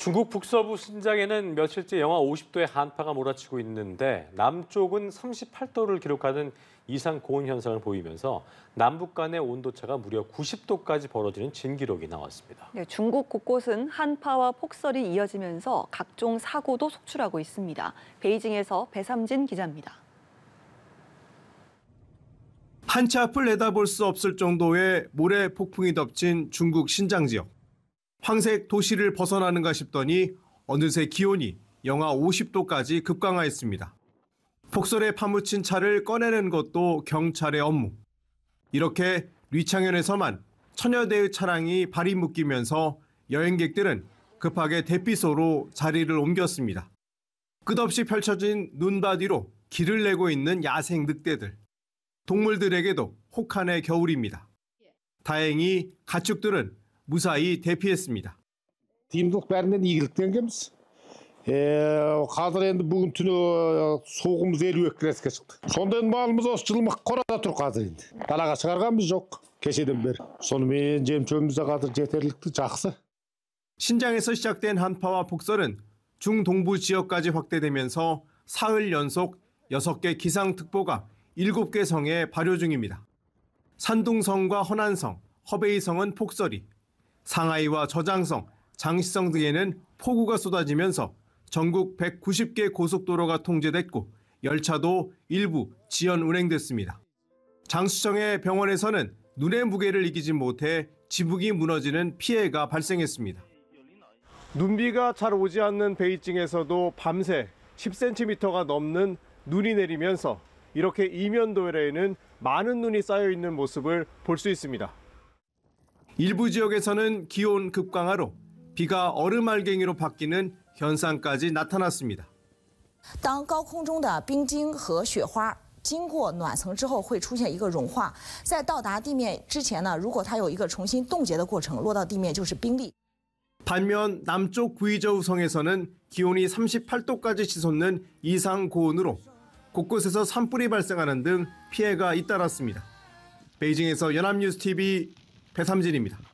중국 북서부 신장에는 며칠째 영하 50도의 한파가 몰아치고 있는데 남쪽은 38도를 기록하는 이상 고온 현상을 보이면서 남북 간의 온도차가 무려 90도까지 벌어지는 진기록이 나왔습니다. 네, 중국 곳곳은 한파와 폭설이 이어지면서 각종 사고도 속출하고 있습니다. 베이징에서 배삼진 기자입니다. 한치 앞을 내다볼 수 없을 정도의 모래 폭풍이 덮친 중국 신장 지역. 황색 도시를 벗어나는가 싶더니 어느새 기온이 영하 50도까지 급강하했습니다. 폭설에 파묻힌 차를 꺼내는 것도 경찰의 업무. 이렇게 리창현에서만 천여 대의 차량이 발이 묶이면서 여행객들은 급하게 대피소로 자리를 옮겼습니다. 끝없이 펼쳐진 눈바디로 길을 내고 있는 야생 늑대들. 동물들에게도 혹한의 겨울입니다. 다행히 가축들은 무사히 대피했습니다. қиындықтарынан игіліктенгенбіз ә, қазір енді бүгін түні суығымыз елу екі градусқа шықты сонда енді малымыз осы жылымық қорада тұр қазір енді далаға шығарғанбыз жоқ кешеден бері сонымен жем шөбіміз де қазір жетерлікті жақсы 신장에서 시작된 한파와 폭설은 중동부 지역까지 확대되면서 사흘 연속 6개 기상특보가 7개 성에 발효 중입니다. 산둥성과 허난성, 허베이성은 폭설이, 상하이와 저장성, 장시성 등에는 폭우가 쏟아지면서 전국 190개 고속도로가 통제됐고 열차도 일부 지연 운행됐습니다. 장수정의 병원에서는 눈의 무게를 이기지 못해 지붕이 무너지는 피해가 발생했습니다. 눈비가 잘 오지 않는 베이징에서도 밤새 10cm가 넘는 눈이 내리면서 이렇게 이면도로에는 많은 눈이 쌓여 있는 모습을 볼 수 있습니다. 일부 지역에서는 기온 급강하로 비가 얼음알갱이로 바뀌는 현상까지 나타났습니다. 经过暖层之后会出现一个融化，在到达地面之前呢，如果它有一个重新冻结的过程，落到地面就是冰粒。반면남쪽구이저우성에서는기온이38도까지치솟는이상고온으로곳곳에서산불이발생하는등피해가잇따랐습니다 베이징에서 연합뉴스TV 배삼진입니다.